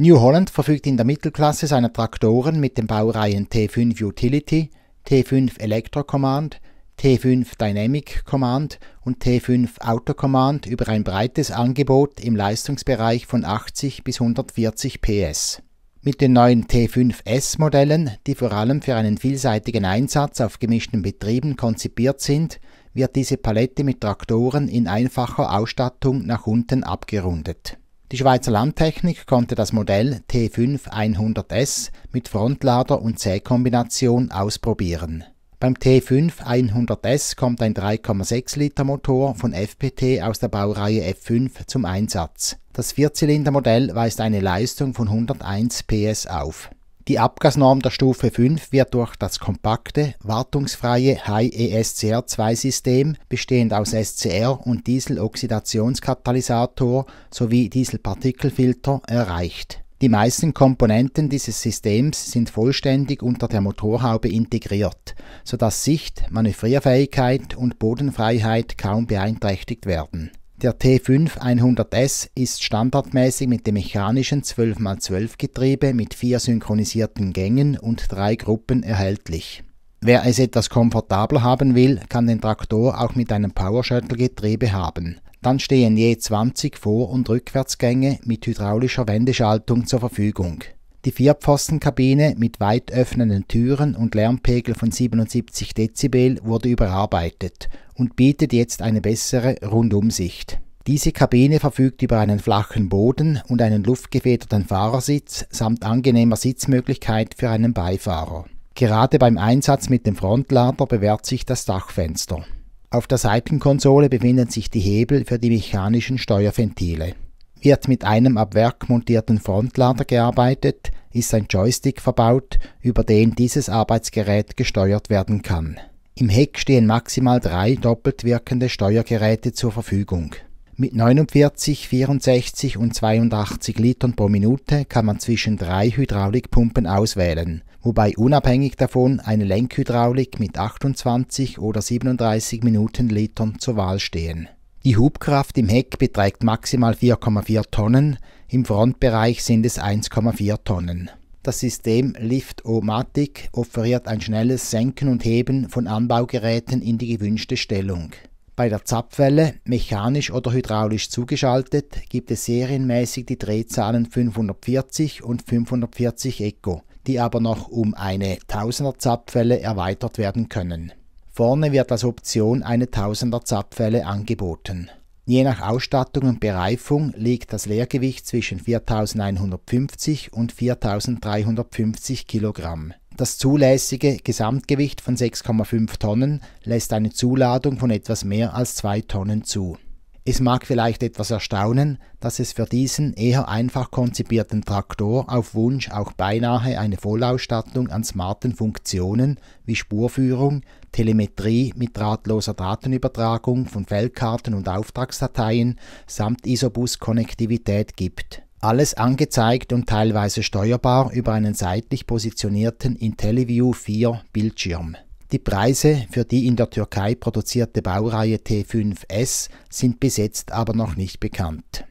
New Holland verfügt in der Mittelklasse seiner Traktoren mit den Baureihen T5 Utility, T5 Electro Command, T5 Dynamic Command und T5 Auto Command über ein breites Angebot im Leistungsbereich von 80 bis 140 PS. Mit den neuen T5S-Modellen, die vor allem für einen vielseitigen Einsatz auf gemischten Betrieben konzipiert sind, wird diese Palette mit Traktoren in einfacher Ausstattung nach unten abgerundet die Schweizer Landtechnik konnte das Modell T5-100S mit Frontlader und Sägkombination ausprobieren. Beim T5-100S kommt ein 3,6 Liter Motor von FPT aus der Baureihe F5 zum Einsatz. Das Vierzylindermodell weist eine Leistung von 101 PS auf. Die Abgasnorm der Stufe 5 wird durch das kompakte, wartungsfreie High-ESCR2-System, bestehend aus SCR und Dieseloxidationskatalysator sowie Dieselpartikelfilter, erreicht. Die meisten Komponenten dieses Systems sind vollständig unter der Motorhaube integriert, sodass Sicht, Manövrierfähigkeit und Bodenfreiheit kaum beeinträchtigt werden. Der T5 100S ist standardmäßig mit dem mechanischen 12x12 Getriebe mit vier synchronisierten Gängen und drei Gruppen erhältlich. Wer es etwas komfortabler haben will, kann den Traktor auch mit einem power shuttle Getriebe haben. Dann stehen je 20 Vor- und Rückwärtsgänge mit hydraulischer Wendeschaltung zur Verfügung. Die Vierpfostenkabine mit weit öffnenden Türen und Lärmpegel von 77 Dezibel wurde überarbeitet und bietet jetzt eine bessere Rundumsicht. Diese Kabine verfügt über einen flachen Boden und einen luftgefederten Fahrersitz samt angenehmer Sitzmöglichkeit für einen Beifahrer. Gerade beim Einsatz mit dem Frontlader bewährt sich das Dachfenster. Auf der Seitenkonsole befinden sich die Hebel für die mechanischen Steuerventile. Wird mit einem ab Werk montierten Frontlader gearbeitet, ist ein Joystick verbaut, über den dieses Arbeitsgerät gesteuert werden kann. Im Heck stehen maximal drei doppelt wirkende Steuergeräte zur Verfügung. Mit 49, 64 und 82 Litern pro Minute kann man zwischen drei Hydraulikpumpen auswählen, wobei unabhängig davon eine Lenkhydraulik mit 28 oder 37 Minuten Litern zur Wahl stehen die Hubkraft im Heck beträgt maximal 4,4 Tonnen, im Frontbereich sind es 1,4 Tonnen. Das System Lift-O-Matic offeriert ein schnelles Senken und Heben von Anbaugeräten in die gewünschte Stellung. Bei der Zapfwelle, mechanisch oder hydraulisch zugeschaltet, gibt es serienmäßig die Drehzahlen 540 und 540 Eco, die aber noch um eine 1000er Zapfwelle erweitert werden können. Vorne wird als Option eine 1000er Zapfwelle angeboten. Je nach Ausstattung und Bereifung liegt das Leergewicht zwischen 4150 und 4350 Kilogramm. Das zulässige Gesamtgewicht von 6,5 Tonnen lässt eine Zuladung von etwas mehr als 2 Tonnen zu. Es mag vielleicht etwas erstaunen, dass es für diesen eher einfach konzipierten Traktor auf Wunsch auch beinahe eine Vollausstattung an smarten Funktionen wie Spurführung, Telemetrie mit drahtloser Datenübertragung von Feldkarten und Auftragsdateien samt Isobus-Konnektivität gibt. Alles angezeigt und teilweise steuerbar über einen seitlich positionierten IntelliView 4 Bildschirm. Die Preise für die in der Türkei produzierte Baureihe T5S sind bis jetzt aber noch nicht bekannt.